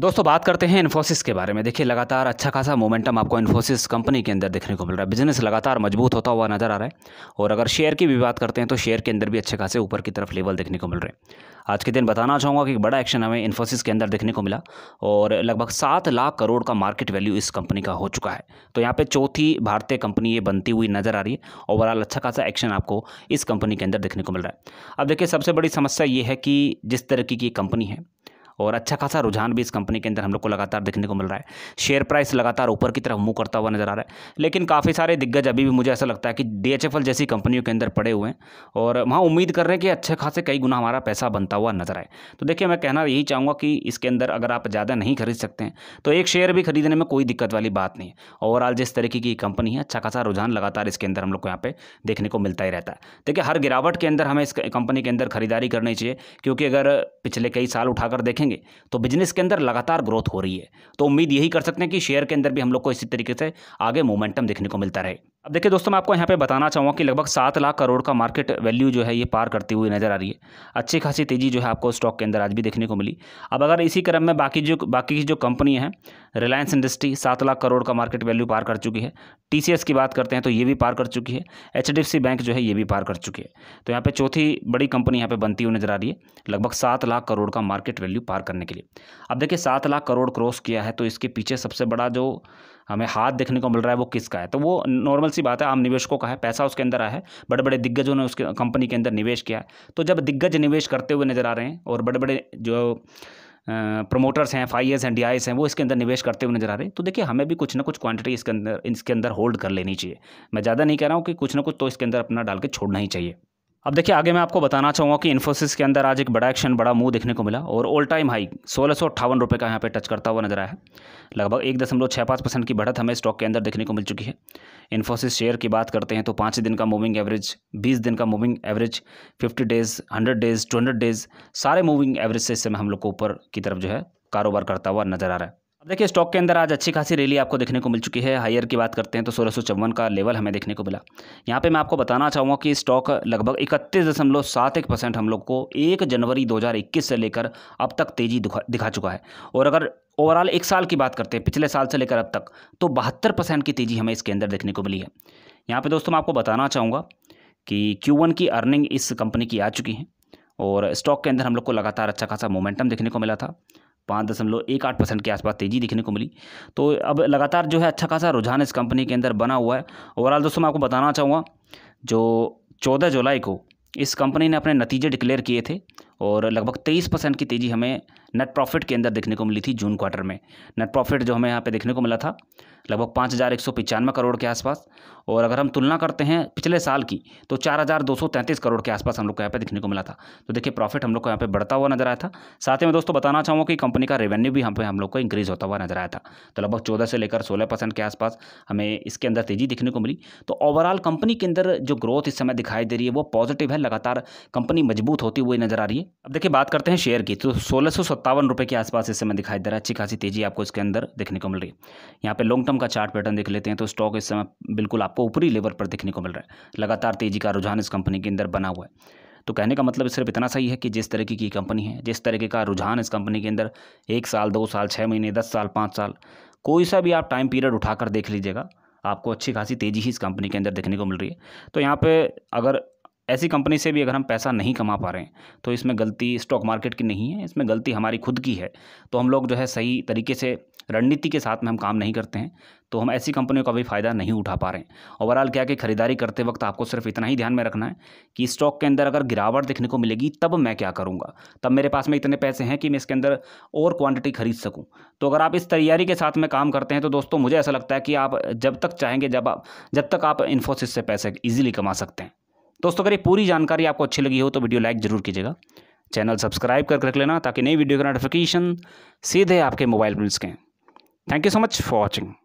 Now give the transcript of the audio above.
दोस्तों बात करते हैं इन्फोसिस के बारे में देखिए लगातार अच्छा खासा मोमेंटम आपको इन्फोसिस कंपनी के अंदर देखने को मिल रहा है बिजनेस लगातार मजबूत होता हुआ नजर आ रहा है और अगर शेयर की भी बात करते हैं तो शेयर के अंदर भी अच्छे खासे ऊपर की तरफ लेवल देखने को मिल रहे हैं आज के दिन बताना चाहूँगा कि बड़ा एक्शन हमें इन्फोसिस के अंदर देखने को मिला और लगभग सात लाख करोड़ का मार्केट वैल्यू इस कंपनी का हो चुका है तो यहाँ पर चौथी भारतीय कंपनी ये बनती हुई नजर आ रही है ओवरऑल अच्छा खासा एक्शन आपको इस कंपनी के अंदर देखने को मिल रहा है अब देखिए सबसे बड़ी समस्या ये है कि जिस तरीके की कंपनी है और अच्छा खासा रुझान भी इस कंपनी के अंदर हम लोग को लगातार देखने को मिल रहा है शेयर प्राइस लगातार ऊपर की तरफ मुँह करता हुआ नजर आ रहा है लेकिन काफ़ी सारे दिग्गज अभी भी मुझे ऐसा लगता है कि डी जैसी कंपनियों के अंदर पड़े हुए हैं और वहाँ उम्मीद कर रहे हैं कि अच्छे खासे कई गुना हमारा पैसा बनता हुआ नजर आए तो देखिए मैं कहना यही चाहूँगा कि इसके अंदर अगर आप ज़्यादा नहीं खरीद सकते हैं तो एक शेयर भी खरीदने में कोई दिक्कत वाली बात नहीं ओवरऑल जिस तरीके की कंपनी है अच्छा खासा रुझान लगातार इसके अंदर हम लोग को यहाँ पे देखने को मिलता ही रहता है देखिए हर गिरावट के अंदर हमें इस कंपनी के अंदर खरीदारी करनी चाहिए क्योंकि अगर पिछले कई साल उठाकर देखें देखेंगे तो बिजनेस के अंदर लगातार ग्रोथ हो रही है तो उम्मीद यही कर सकते हैं कि शेयर के अंदर भी हम लोग को इसी तरीके से आगे मोमेंटम देखने को मिलता रहे अब देखिए दोस्तों मैं आपको यहाँ पे बताना चाहूँगा कि लगभग सात लाख करोड़ का मार्केट वैल्यू जो है ये पार करती हुई नज़र आ रही है अच्छी खासी तेज़ी जो है आपको स्टॉक के अंदर आज भी देखने को मिली अब अगर इसी क्रम में बाकी जो बाकी की जो कंपनी है रिलायंस इंडस्ट्री सात लाख करोड़ का मार्केट वैल्यू पार कर चुकी है टी की बात करते हैं तो ये भी पार कर चुकी है एच बैंक जो है ये भी पार कर चुकी है तो यहाँ पर चौथी बड़ी कंपनी यहाँ पर बनती हुई नज़र आ रही है लगभग सात लाख करोड़ का मार्केट वैल्यू पार करने के लिए अब देखिए सात लाख करोड़ क्रॉस किया है तो इसके पीछे सबसे बड़ा जो हमें हाथ देखने को मिल रहा है वो किसका है तो वो नॉर्मल सी बात है आम निवेशकों का है पैसा उसके अंदर आया है बड़े बड़े दिग्गजों ने उसके कंपनी के अंदर निवेश किया है तो जब दिग्गज निवेश करते हुए नज़र आ रहे हैं और बड़े बड़े जो प्रमोटर्स हैं एस हैं एस हैं वो इसके अंदर निवेश करते हुए नजर आ रहे हैं तो देखिए हमें भी कुछ ना कुछ क्वांटिटी इसके अंदर इसके अंदर होल्ड कर लेनी चाहिए मैं ज़्यादा नहीं कह रहा हूँ कि कुछ ना कुछ तो इसके अंदर अपना डाल के छोड़ना ही चाहिए अब देखिए आगे मैं आपको बताना चाहूँगा कि इन्फोसिस के अंदर आज एक बड़ा एक्शन बड़ा मूव देखने को मिला और ऑल टाइम हाई सोलह सौ अट्ठावन रुपये का यहाँ पे टच करता हुआ नजर आया है लगभग एक दशमलव छः पाँच परसेंट की बढ़त हमें स्टॉक के अंदर देखने को मिल चुकी है इन्फोसिस शेयर की बात करते हैं तो पाँच दिन का मूविंग एवरेज बीस दिन का moving average fifty days hundred days two hundred days सारे मूविंग एवरेज से इस समय हम लोग को ऊपर की तरफ जो है कारोबार करता हुआ नजर आ रहा है देखिए स्टॉक के अंदर आज अच्छी खासी रैली आपको देखने को मिल चुकी है हायर की बात करते हैं तो सोलह का लेवल हमें देखने को मिला यहाँ पे मैं आपको बताना चाहूँगा कि स्टॉक लगभग इकतीस दशमलव सात एक परसेंट हम लोग को एक जनवरी 2021 से लेकर अब तक तेज़ी दिखा चुका है और अगर ओवरऑल एक साल की बात करते हैं पिछले साल से लेकर अब तक तो बहत्तर परसेंट की तेज़ी हमें इसके अंदर देखने को मिली है यहाँ पर दोस्तों मैं आपको बताना चाहूँगा कि क्यू की अर्निंग इस कंपनी की आ चुकी है और स्टॉक के अंदर हम लोग को लगातार अच्छा खासा मोमेंटम देखने को मिला था पाँच दशमलव एक आठ परसेंट के आसपास तेज़ी देखने को मिली तो अब लगातार जो है अच्छा खासा रुझान इस कंपनी के अंदर बना हुआ है ओवरऑल दोस्तों मैं आपको बताना चाहूँगा जो चौदह जुलाई को इस कंपनी ने अपने नतीजे डिक्लेयर किए थे और लगभग तेईस परसेंट की तेज़ी हमें नेट प्रॉफिट के अंदर देखने को मिली थी जून क्वार्टर में नेट प्रॉफिट जो हमें यहाँ पे देखने को मिला था लगभग पाँच हज़ार एक सौ पचानवे करोड़ के आसपास और अगर हम तुलना करते हैं पिछले साल की तो चार हज़ार दो सौ तैंतीस करोड़ के आसपास हम लोग को यहाँ पे देखने को मिला था तो देखिए प्रॉफिट हम लोग को यहाँ पे बढ़ता हुआ नजर आया था साथ ही मैं दोस्तों बताना चाहूँगा कि कंपनी का रेवेन्यू भी हम पे हम लोग को इंक्रीज़ होता हुआ नजर आया था तो लगभग चौदह से लेकर सोलह परसेंट के आसपास हमें इसके अंदर तेज़ी देखने को मिली तो ओवरऑल कंपनी के अंदर जो ग्रोथ इस समय दिखाई दे रही है वो पॉजिटिव है लगातार कंपनी मजबूत होती हुई नजर आ रही है अब देखिए बात करते हैं शेयर की तो सोलह सत्तावन रुपये के आसपास इस समय दिखाई दे रहा है अच्छी खासी तेजी आपको इसके अंदर देखने को मिल रही है यहाँ पे लॉन्ग टर्म का चार्ट पैटर्न देख लेते हैं तो स्टॉक इस समय बिल्कुल आपको ऊपरी लेवल पर देखने को मिल रहा है लगातार तेजी का रुझान इस कंपनी के अंदर बना हुआ है तो कहने का मतलब सिर्फ इतना सही है कि जिस तरीके की कंपनी है जिस तरीके का रुझान इस कंपनी के अंदर एक साल दो साल छः महीने दस साल पाँच साल कोई सा भी आप टाइम पीरियड उठाकर देख लीजिएगा आपको अच्छी खासी तेज़ी ही इस कंपनी के अंदर देखने को मिल रही है तो यहाँ पे अगर ऐसी कंपनी से भी अगर हम पैसा नहीं कमा पा रहे हैं तो इसमें गलती स्टॉक मार्केट की नहीं है इसमें गलती हमारी खुद की है तो हम लोग जो है सही तरीके से रणनीति के साथ में हम काम नहीं करते हैं तो हम ऐसी कंपनियों का भी फ़ायदा नहीं उठा पा रहे हैं ओवरऑल क्या कि खरीदारी करते वक्त आपको सिर्फ इतना ही ध्यान में रखना है कि स्टॉक के अंदर अगर गिरावट देखने को मिलेगी तब मैं क्या करूँगा तब मेरे पास में इतने पैसे हैं कि मैं इसके अंदर और क्वान्टिटी खरीद सकूँ तो अगर आप इस तैयारी के साथ में काम करते हैं तो दोस्तों मुझे ऐसा लगता है कि आप जब तक चाहेंगे जब आप जब तक आप इन्फोसिस से पैसे ईजिली कमा सकते हैं दोस्तों अगर ये पूरी जानकारी आपको अच्छी लगी हो तो वीडियो लाइक जरूर कीजिएगा चैनल सब्सक्राइब करके रख लेना ताकि नई वीडियो का नोटिफिकेशन सीधे आपके मोबाइल मिल सकें thank you so much for watching